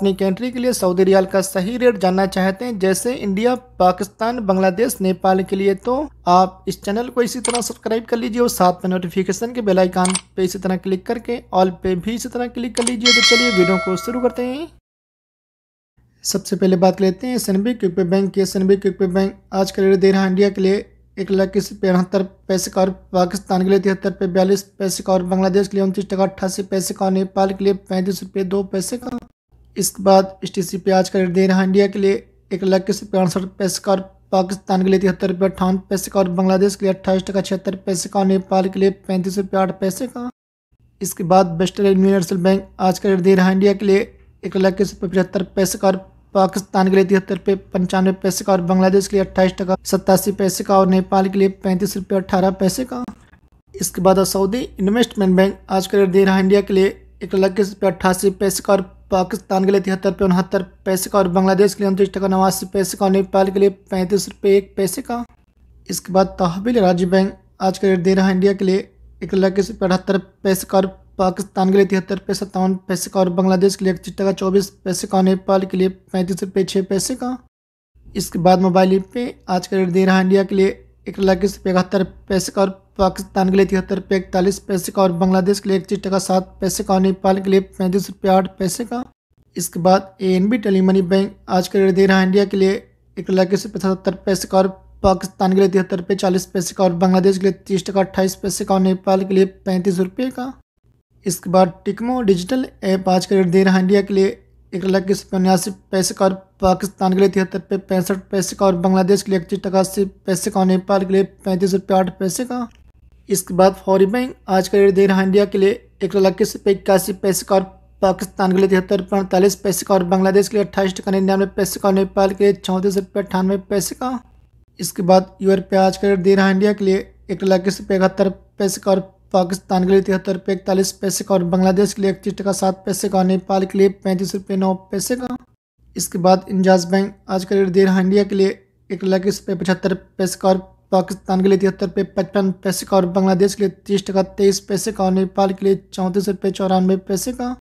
अपनी कंट्री के लिए सऊदी रियाल का सही रेट जानना चाहते हैं जैसे इंडिया पाकिस्तान बांग्लादेश नेपाल के लिए तो आप इस चैनल को इसी तरह सब्सक्राइब कर लीजिए और साथ में नोटिफिकेशन के बेल आइकान पे इसी तरह क्लिक करके ऑल पे भी इसी तरह क्लिक कर लीजिए तो चलिए वीडियो को शुरू करते हैं सबसे पहले बात लेते हैं S N B QPay bank की S N B QPay bank आज का रेट दे रहा है इंडिया के लिए एक लाख किसी तिहत्तर पैसे का और पाकिस्तान के लिए तिहत्तर पे बयालीस पैसे का और बांग्लादेश के लिए उनतीस टका अट्ठासी पैसे का और नेपाल के लिए पैंतीस रुपये दो पैसे का इसके बाद एस टी सी प्याज का रेट दे रहा है इंडिया के लिए एक लाख के रुपये अड़सठ पैसे का और पाकिस्तान के लिए तिहत्तर रुपये अट्ठावन पैसे का और बांग्लादेश के लिए अट्ठाईस टका छिहत्तर पैसे का और नेपाल के लिए पैंतीस रुपये आठ पैसे का इसके बाद वेस्टर्न यूनिवर्सल बैंक आज का रेट दे रहा है इंडिया के लिए एक लाख के रुपये पचहत्तर पैसे का और पाकिस्तान के लिए तिहत्तर रुपये पंचानवे पैसे का और बांग्लादेश के लिए अट्ठाईस टका सत्तासी पैसे का और नेपाल के लिए पैंतीस रुपये अट्ठारह पैसे का इसके बाद सऊदी इन्वेस्टमेंट बैंक आज का रेट दे रहा है इंडिया के लिए एक लाख के रुपये अट्ठासी पैसे का और पाकिस्तान के लिए तिहत्तर रुपये उनहत्तर पैसे का और बांग्लादेश के लिए उनतीस टका नवासी पैसे का और नेपाल के लिए पैंतीस रुपये एक पैसे का इसके बाद तहबिल राज्य बैंक आज का रेट दे रहा है इंडिया के लिए एक लाख इक्कीस रुपये अठहत्तर पैसे का और पाकिस्तान के लिए तिहत्तर रुपये सत्तावन पैसे का और बांग्लादेश के लिए इकतीस टका चौबीस पैसे का नेपाल के लिए पैंतीस रुपये छः पैसे का इसके बाद मोबाइल पे आज का रेट दे रहा है इंडिया के लिए एक लाख इक्कीस रुपये इकहत्तर पैसे का और पाकिस्तान के लिए तिहत्तर रुपये इकतालीस पैसे का और बांग्लादेश के लिए इकतीस टका सात पैसे का और नेपाल के लिए पैंतीस रुपये आठ पैसे का इसके बाद A N B tele money bank आज का रेट दे रहा है इंडिया के लिए एक लाख इक्कीस रुपये सतहत्तर पैसे का और पाकिस्तान के लिए तिहत्तर रुपये चालीस पैसे का और बांग्लादेश के लिए तीस टका अट्ठाईस पैसे का और नेपाल के लिए पैंतीस रुपये का इसके बाद टिकमो डिजिटल ऐप आज का रेट दे रहा है इंडिया के लिए एक लाख इक्कीस उन्यासी पैसे का और पाकिस्तान के लिए तिहत्तर रुपये पैंसठ पैसे का और बांग्लादेश के लिए इकतीस टकासी पैसे का और नेपाल के लिए पैंतीस रुपये आठ पैसे का इसके बाद फौरी बैंक आज का रेट दे रहा है इंडिया के लिए एक लाख इक्कीस रुपये इक्यासी पैसे का और पाकिस्तान के लिए तिहत्तर रुपये अड़तालीस पैसे का और बांग्लादेश के लिए अट्ठाईस टका निन्यानवे पैसे का और नेपाल के लिए चौंतीस रुपये अट्ठानवे पैसे का इसके बाद यूर आज का रेट दे रहा है इंडिया के लिए एक लाख इक्कीस रुपये इकहत्तर पैसे का और पाकिस्तान के लिए तिहत्तर रुपये इकतालीस पैसे का और बांग्लादेश के लिए इकतीस टका सात पैसे का नेपाल के लिए पैंतीस रुपये नौ पैसे का इसके बाद इंजाज बैंक आज का रेट दे रहा इंडिया के लिए एक लाख इक्कीस रुपये पचहत्तर पैसे का और पाकिस्तान के लिए तिहत्तर रुपये पचपन पैसे का और बांग्लादेश के लिए तीस टका तेईस पैसे का और नेपाल के लिए चौंतीस रुपये चौरानवे पैसे का